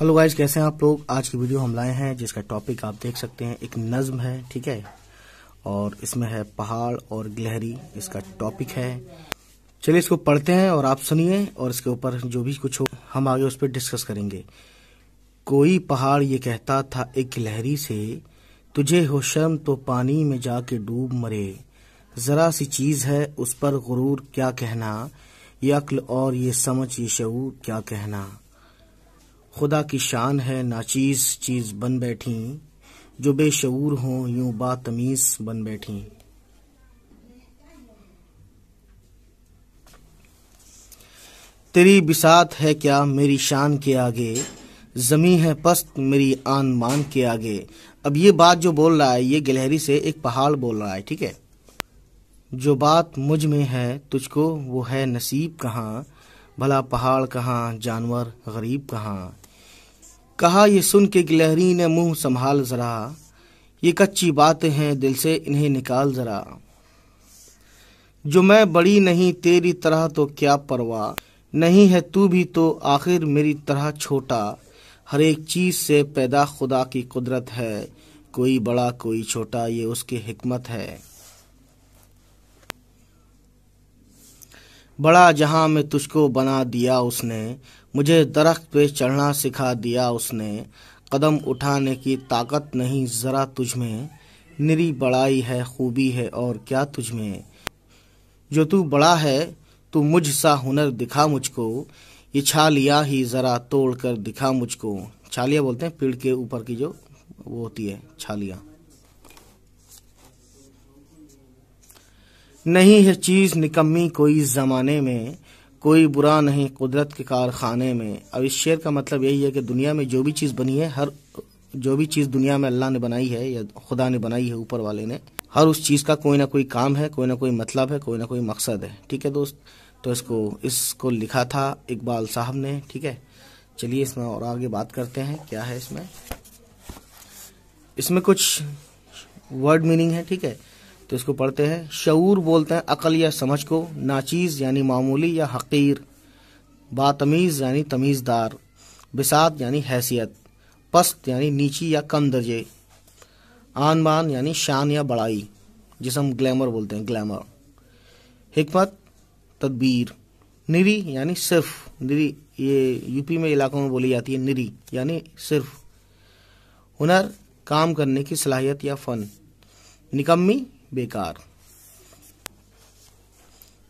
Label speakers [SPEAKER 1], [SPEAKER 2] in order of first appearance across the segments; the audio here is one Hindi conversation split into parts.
[SPEAKER 1] हेलो गाइज कैसे हैं आप लोग आज की वीडियो हम लाए हैं जिसका टॉपिक आप देख सकते हैं एक नज्म है ठीक है और इसमें है पहाड़ और गहरी इसका टॉपिक है चलिए इसको पढ़ते हैं और आप सुनिए और इसके ऊपर जो भी कुछ हो हम आगे उस पर डिस्कस करेंगे कोई पहाड़ ये कहता था एक गिलहरी से तुझे हो शर्म तो पानी में जाके डूब मरे ज़रा सी चीज़ है उस पर गुरूर क्या कहना ये अक्ल और ये समझ ये शऊर क्या कहना खुदा की शान है नाचीज चीज बन बैठी जो बेशूर हो यूं बातमीज बन बैठी तेरी बिसात है क्या मेरी शान के आगे जमी है पस्त मेरी आन मान के आगे अब ये बात जो बोल रहा है ये गिलहरी से एक पहाड़ बोल रहा है ठीक है जो बात मुझ में है तुझको वो है नसीब कहाँ भला पहाड़ कहाँ जानवर गरीब कहाँ कहा यह सुन के गिलहरी ने मुंह संभाल जरा ये कच्ची बात है दिल से इन्हें निकाल जरा जो मैं बड़ी नहीं तेरी तरह तो क्या परवाह नहीं है तू भी तो आखिर मेरी तरह छोटा हर एक चीज़ से पैदा खुदा की कुदरत है कोई बड़ा कोई छोटा ये उसकी हिकमत है बड़ा जहां में तुझको बना दिया उसने मुझे दरख्त पे चढ़ना सिखा दिया उसने कदम उठाने की ताकत नहीं ज़रा तुझ में निरी बड़ाई है खूबी है और क्या तुझ में जो तू बड़ा है तू मुझ सा हुनर दिखा मुझको ये छालिया ही ज़रा तोड़ कर दिखा मुझको छालिया बोलते हैं पेड़ के ऊपर की जो वो होती है छालिया नहीं है चीज निकम्मी कोई जमाने में कोई बुरा नहीं कुदरत के कारखाने में अब इस शेर का मतलब यही है कि दुनिया में जो भी चीज़ बनी है हर जो भी चीज़ दुनिया में अल्लाह ने बनाई है या खुदा ने बनाई है ऊपर वाले ने हर उस चीज़ का कोई ना कोई काम है कोई ना कोई मतलब है कोई ना कोई मकसद है ठीक है दोस्त तो इसको इसको लिखा था इकबाल साहब ने ठीक है चलिए इसमें और आगे बात करते हैं क्या है इसमें इसमें कुछ वर्ड मीनिंग है ठीक है तो इसको पढ़ते हैं शूर बोलते हैं अकल या समझ को नाचीज यानी मामूली या हकीर बातमीज़ यानी तमीज़दार बिसात यानी हैसियत पस्त यानी नीची या कम दर्जे आन बान यानी शान या बड़ाई जिसे हम ग्लैमर बोलते हैं ग्लैमर हमत तदबीर निरी यानी सिर्फ निरी ये यूपी में इलाकों में बोली जाती है निरी यानी सिर्फ हुनर काम करने की सलाहियत या फ़न निकम्मी बेकार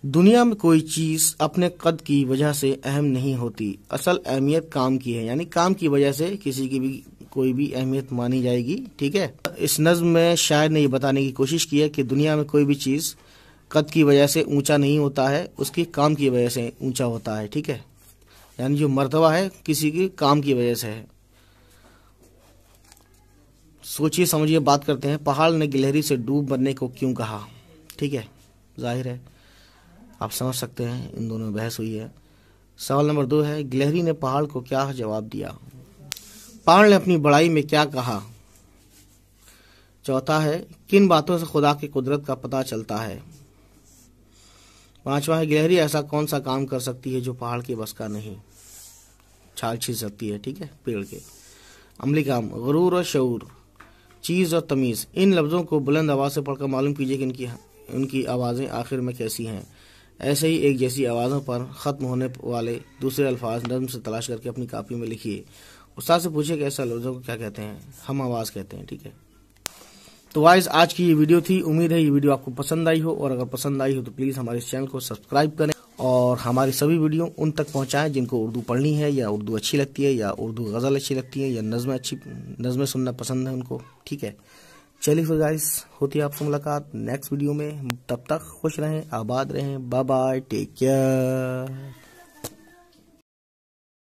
[SPEAKER 1] दुनिया में कोई चीज़ अपने कद की वजह से अहम नहीं होती असल अहमियत काम की है यानी काम की वजह से किसी की भी कोई भी अहमियत मानी जाएगी ठीक है इस नज्म में शायर ने यह बताने की कोशिश की है कि दुनिया में कोई भी चीज़ कद की वजह से ऊंचा नहीं होता है उसकी काम की वजह से ऊंचा होता है ठीक है यानी जो मर्तबा है किसी के काम की वजह से है सोचिए समझिए बात करते हैं पहाड़ ने गिलहरी से डूब मरने को क्यों कहा ठीक है जाहिर है आप समझ सकते हैं इन दोनों में बहस हुई है सवाल नंबर दो है गिलहरी ने पहाड़ को क्या जवाब दिया पहाड़ ने अपनी बड़ाई में क्या कहा चौथा है किन बातों से खुदा की कुदरत का पता चलता है पांचवा है गिलहरी ऐसा कौन सा काम कर सकती है जो पहाड़ के बस का नहीं छाल छीन सकती है ठीक है पेड़ के अमली काम गरूर और शूर चीज़ और तमीज़ इन लफ्ज़ों को बुलंद आवाज़ से पढ़कर मालूम कीजिए कि इनकी उनकी आवाज़ें आखिर में कैसी हैं ऐसे ही एक जैसी आवाज़ों पर ख़त्म होने वाले दूसरे अल्फाज नज़म से तलाश करके अपनी कापी में लिखिए उस्ताद से पूछिए कि ऐसा लफ्ज़ों को क्या कहते हैं हम आवाज़ कहते हैं ठीक है तो वाइस आज की ये वीडियो थी उम्मीद है ये वीडियो आपको पसंद आई हो और अगर पसंद आई हो तो प्लीज़ हमारे चैनल को सब्सक्राइब करें और हमारी सभी वीडियो उन तक पहुंचाएं जिनको उर्दू पढ़नी है या उर्दू अच्छी लगती है या उर्दू गज़ल अच्छी लगती है या नज़में अच्छी नज़में सुनना पसंद है उनको ठीक है चलिए फिर गाइस होती है आपसे मुलाकात नेक्स्ट वीडियो में तब तक खुश रहें आबाद रहें बाय बाय टेक केयर